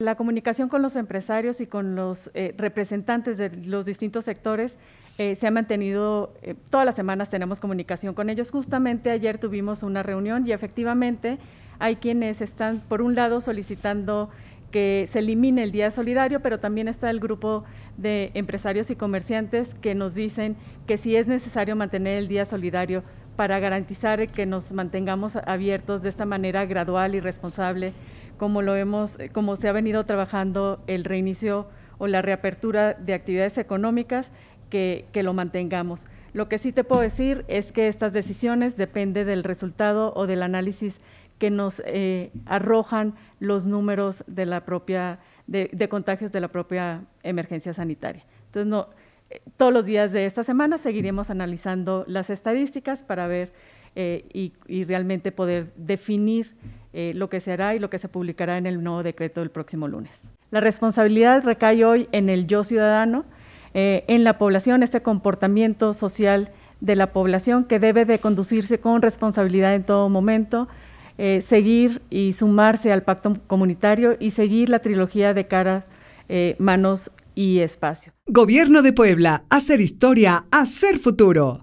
La comunicación con los empresarios y con los eh, representantes de los distintos sectores eh, se ha mantenido, eh, todas las semanas tenemos comunicación con ellos. Justamente ayer tuvimos una reunión y efectivamente hay quienes están, por un lado, solicitando que se elimine el Día Solidario, pero también está el grupo de empresarios y comerciantes que nos dicen que si es necesario mantener el Día Solidario, para garantizar que nos mantengamos abiertos de esta manera gradual y responsable, como lo hemos, eh, como se ha venido trabajando el reinicio o la reapertura de actividades económicas, que, lo mantengamos. Lo que sí te puedo decir es que estas decisiones depende del resultado o del análisis que nos eh, arrojan los números de la propia de, de, contagios de la propia emergencia sanitaria. Entonces no todos los días de esta semana seguiremos analizando las estadísticas para ver eh, y, realmente poder definir eh, lo que se hará y lo que se publicará en el nuevo decreto del próximo lunes. La responsabilidad recae hoy en el yo ciudadano, eh, en la población, este comportamiento social de la población que debe de conducirse con responsabilidad en todo momento, seguir y sumarse al pacto comunitario y seguir la trilogía de caras, manos y espacio. Gobierno de Puebla, hacer historia, hacer futuro.